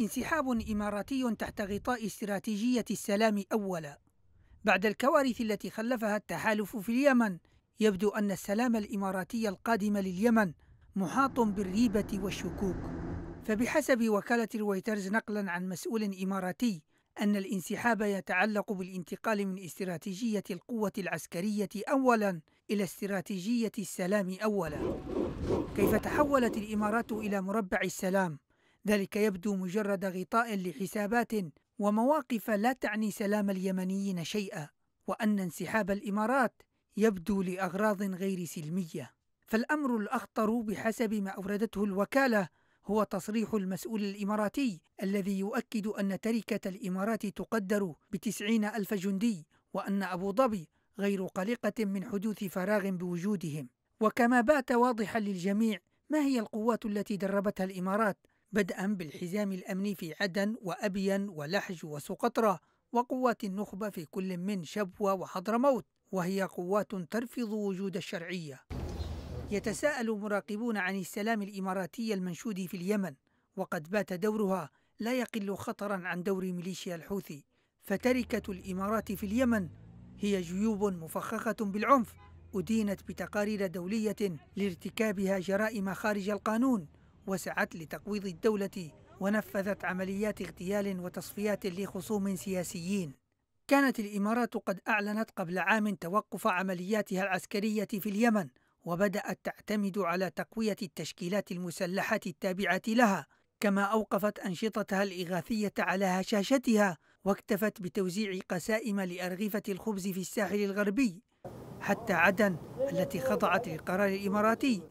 انسحاب إماراتي تحت غطاء استراتيجية السلام أولا بعد الكوارث التي خلفها التحالف في اليمن يبدو أن السلام الإماراتي القادم لليمن محاط بالريبة والشكوك فبحسب وكالة رويترز نقلا عن مسؤول إماراتي أن الانسحاب يتعلق بالانتقال من استراتيجية القوة العسكرية أولا إلى استراتيجية السلام أولا كيف تحولت الإمارات إلى مربع السلام ذلك يبدو مجرد غطاء لحسابات ومواقف لا تعني سلام اليمنيين شيئا وان انسحاب الامارات يبدو لاغراض غير سلميه فالامر الاخطر بحسب ما اوردته الوكاله هو تصريح المسؤول الاماراتي الذي يؤكد ان تركه الامارات تقدر بتسعين الف جندي وان ابو ظبي غير قلقه من حدوث فراغ بوجودهم وكما بات واضحا للجميع ما هي القوات التي دربتها الامارات بدءا بالحزام الأمني في عدن وأبين ولحج وسقطرى وقوات النخبة في كل من شبوة وحضرموت وهي قوات ترفض وجود الشرعية يتساءل مراقبون عن السلام الإماراتي المنشود في اليمن وقد بات دورها لا يقل خطرا عن دور ميليشيا الحوثي فتركة الإمارات في اليمن هي جيوب مفخخة بالعنف أدينت بتقارير دولية لارتكابها جرائم خارج القانون وسعت لتقويض الدولة ونفذت عمليات اغتيال وتصفيات لخصوم سياسيين كانت الإمارات قد أعلنت قبل عام توقف عملياتها العسكرية في اليمن وبدأت تعتمد على تقوية التشكيلات المسلحة التابعة لها كما أوقفت أنشطتها الإغاثية على هشاشتها واكتفت بتوزيع قسائم لأرغفة الخبز في الساحل الغربي حتى عدن التي خضعت للقرار الإماراتي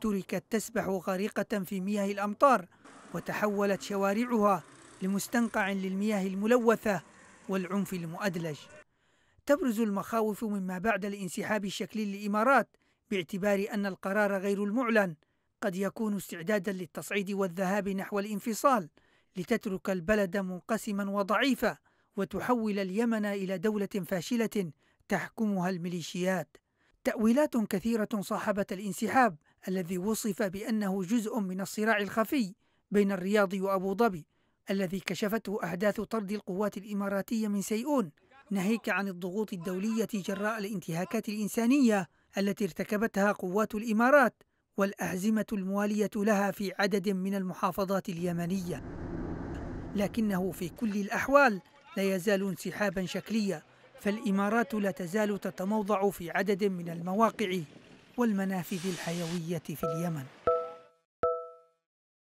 تركت تسبح غريقة في مياه الأمطار وتحولت شوارعها لمستنقع للمياه الملوثة والعنف المؤدلج تبرز المخاوف مما بعد الانسحاب الشكلي للإمارات باعتبار أن القرار غير المعلن قد يكون استعدادا للتصعيد والذهاب نحو الانفصال لتترك البلد منقسما وضعيفا وتحول اليمن إلى دولة فاشلة تحكمها الميليشيات تأويلات كثيرة صاحبت الانسحاب الذي وصف بأنه جزء من الصراع الخفي بين الرياض وأبو ظبي الذي كشفته أحداث طرد القوات الإماراتية من سيئون ناهيك عن الضغوط الدولية جراء الانتهاكات الإنسانية التي ارتكبتها قوات الإمارات والأحزمة الموالية لها في عدد من المحافظات اليمنية لكنه في كل الأحوال لا يزال انسحابا شكليا فالإمارات لا تزال تتموضع في عدد من المواقع والمنافذ الحيوية في اليمن